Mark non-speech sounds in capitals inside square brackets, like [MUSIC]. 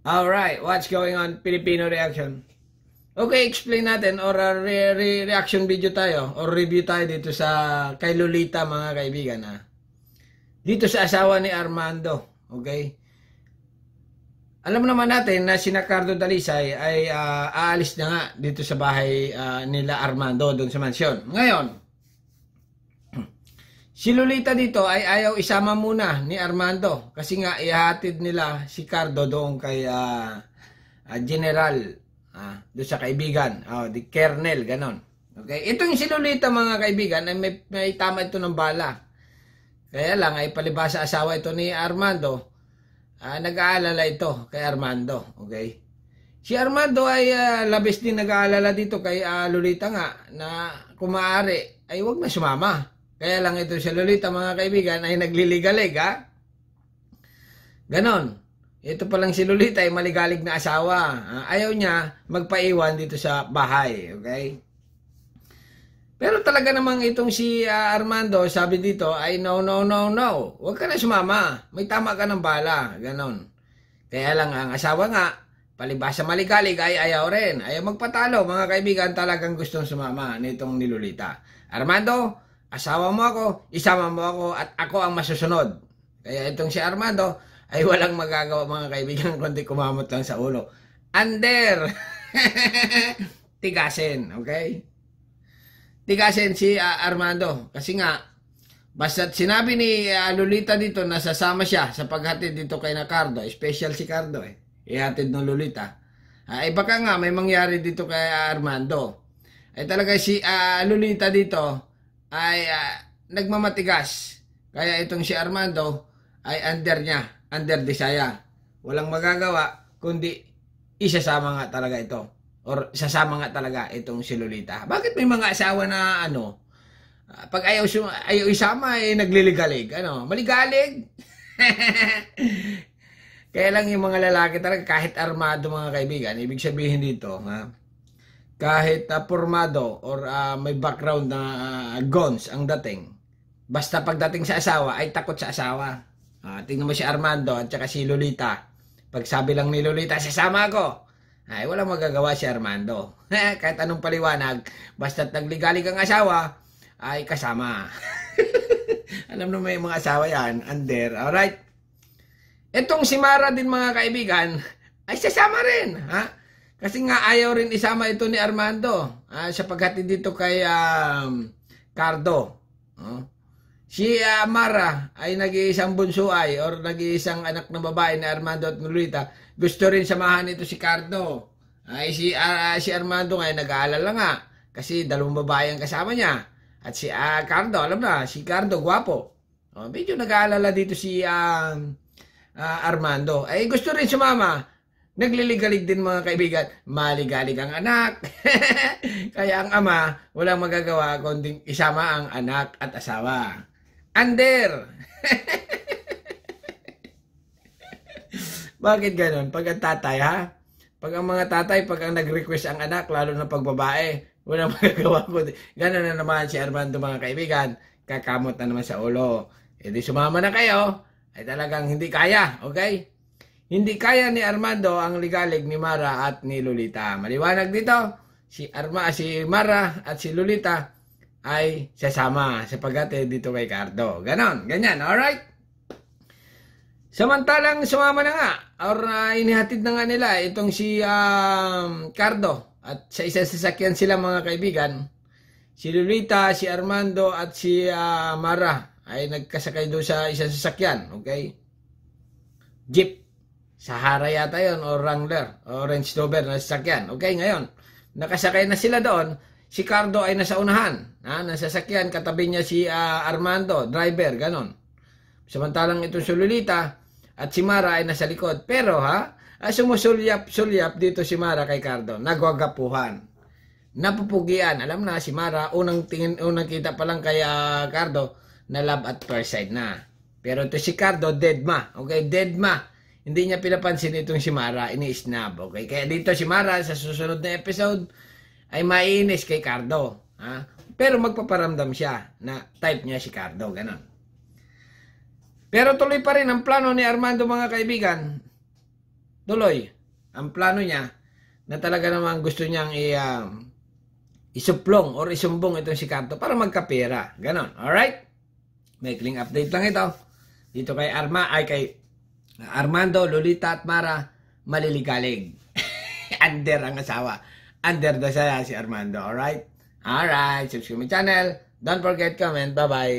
All right, what's going on? Filipino reaction. Okay, explain natin or a uh, re re reaction video tayo or review tayo dito sa kay Lolita mga kaibigan ha. Ah. Dito sa asawa ni Armando, okay? Alam naman natin na si Ricardo Dalisay ay uh, aalis na nga dito sa bahay uh, nila Armando doon sa mansion. Ngayon, Si Lolita dito ay ayaw isama muna ni Armando kasi nga ihatid nila si Cardo doon kay uh, uh, General uh, doon sa kaibigan, oh, the Colonel, ganon. Okay? Itong si Lolita mga kaibigan ay may, may tama ito ng bala. Kaya lang ay palibasa asawa ito ni Armando. Uh, nag-aalala ito kay Armando, okay? Si Armando ay uh, labis din nag-aalala dito kay uh, Lolita nga na kumaari ay wag na sumama. Kaya lang ito si Lolita mga kaibigan ay nagliligalig ha. Ganon. Ito pa lang si Lolita ay maligalig na asawa. Ah, ayaw niya magpaiwan dito sa bahay. Okay? Pero talaga namang itong si uh, Armando, sabi dito, ay no, no, no, no. Huwag ka na sumama. May tama ka ng bala. Ganon. Kaya lang ang asawa nga, palibasa maligalig ay ayaw rin. Ayaw magpatalo. Mga kaibigan talagang gustong sumama nitong ni Lolita. Armando, Asawa mo ako, isama mo ako at ako ang masusunod. Kaya itong si Armando ay walang magagawa mga kaibigan [LAUGHS] kundi kumamot lang sa ulo. Under! [LAUGHS] Tigasin, okay? Tigasin si uh, Armando kasi nga basta sinabi ni uh, Lolita dito na sasama siya sa paghatid dito kay na Cardo. Special si Cardo eh. Ihatid ng Lolita. Uh, baka nga may mangyari dito kay Armando. Ay eh, talaga si uh, Lolita dito ay uh, nagmamatigas. Kaya itong si Armando ay under niya, under Desaya. Walang magagawa kundi isasama nga talaga ito or sasama nga talaga itong si Lolita. Bakit may mga asawa na ano, uh, pag ayaw, ayaw isama ay eh, nagliligalig. Ano, maligalig. [LAUGHS] Kaya lang yung mga lalaki talaga kahit armado mga kaibigan, ibig sabihin dito, ha, kahit uh, formado or uh, may background na uh, guns ang dating, basta pagdating sa asawa ay takot sa asawa. Uh, tingnan mo si Armando at saka si Lolita. Pag sabi lang ni Lolita, sasama ako. Ay, walang magagawa si Armando. [LAUGHS] kahit anong paliwanag, basta't nagligalig ang asawa, ay kasama. [LAUGHS] Alam na may mga asawa yan, under. Alright? Itong si Mara din mga kaibigan, ay sasama rin. Ha? Kasi nga ayaw rin isama ito ni Armando uh, sa paghati dito kay um, Cardo. Uh, si uh, Mara ay nag-iisang bunsuay or nag-iisang anak na babae ni Armando at Lolita. Gusto rin samahan ito si Cardo. Ay uh, si, uh, si Armando nga nag-aalala nga kasi dalawang babae ang kasama niya. At si uh, Cardo, alam na, si Cardo guwapo. Uh, oh, medyo nag-aalala dito si uh, uh, Armando. Ay gusto rin sumama Nagliligalig din mga kaibigan, maligalig ang anak. [LAUGHS] Kaya ang ama, walang magagawa kundi isama ang anak at asawa. Under! [LAUGHS] Bakit ganon? Pag ang tatay ha? Pag ang mga tatay, pag ang nag-request ang anak, lalo na pag babae, walang [LAUGHS] magagawa kundi. Ganon na naman si Armando mga kaibigan, kakamot na naman sa ulo. E di sumama na kayo, ay talagang hindi kaya, okay? Hindi kaya ni Armando ang ligalig ni Mara at ni Lolita. Maliwanag dito, si Arma, si Mara at si Lolita ay sasama sapagkat eh, dito kay Cardo. Ganon, ganyan, alright? Samantalang sumama na nga or uh, inihatid na nga nila itong si um, Cardo at sa isa sasakyan sila mga kaibigan. Si Lolita, si Armando at si uh, Mara ay nagkasakay doon sa isang sasakyan, okay? Jeep. Sahara yata yon o Wrangler, Orange Rover na sasakyan. Okay, ngayon, nakasakay na sila doon. Si Cardo ay nasa unahan. Ha? Nasa sasakyan, katabi niya si uh, Armando, driver, ganon. Samantalang itong si Lolita at si Mara ay nasa likod. Pero ha, ay ah, sumusulyap-sulyap dito si Mara kay Cardo. Nagwagapuhan. Napupugian. Alam na, si Mara, unang, tingin, unang kita pa lang kay uh, Cardo na love at first sight na. Pero ito si Cardo, dead ma. Okay, dead ma hindi niya pinapansin itong si Mara, ini-snap. Okay? Kaya dito si Mara, sa susunod na episode, ay maiinis kay Cardo. Ha? Pero magpaparamdam siya na type niya si Cardo. ganun. Pero tuloy pa rin ang plano ni Armando mga kaibigan. Tuloy. Ang plano niya na talaga naman gusto niyang i, uh, isuplong or isumbong itong si Cardo para magkapera. Ganon. Alright? Maikling update lang ito. Dito kay Arma ay kay Armando, Lolita at Mara maliligalig. [LAUGHS] under ang asawa. Under the saya si Armando. Alright? Alright. Subscribe my channel. Don't forget comment. Bye-bye.